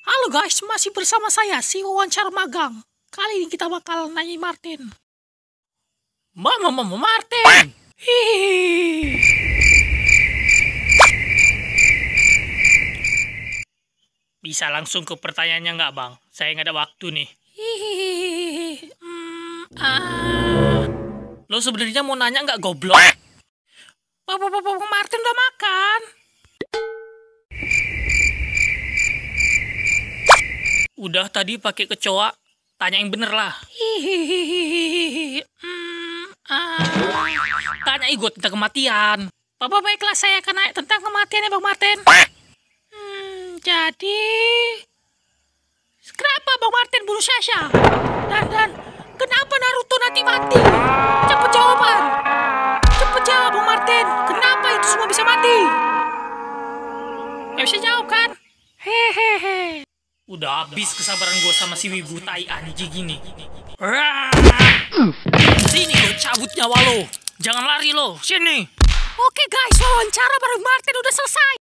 Halo guys, masih bersama saya si wawancara magang. Kali ini kita bakal nanya Martin. Mama, mama Martin. Bisa langsung ke pertanyaannya nggak bang? Saya nggak ada waktu nih. Hmm, ah. Lo sebenarnya mau nanya nggak goblok? Udah tadi pakai kecoa, tanya yang bener lah. Hmm, ah. Tanya Igo tentang kematian. Papa baiklah saya akan naik tentang kematian ya Bang Martin. Hmm, jadi... Kenapa Bang Martin bunuh Sasha? Dan, dan kenapa Naruto nanti mati? Cepet jawaban. Cepet jawab Bang Martin. Kenapa itu semua bisa mati? Gak bisa jawab kan? Hehehe. Udah habis kesabaran gue sama si Wibu tai anjing ini. Sini gue cabut nyawa lo. Jangan lari lo. Sini. Oke guys, wawancara bareng Martin udah selesai.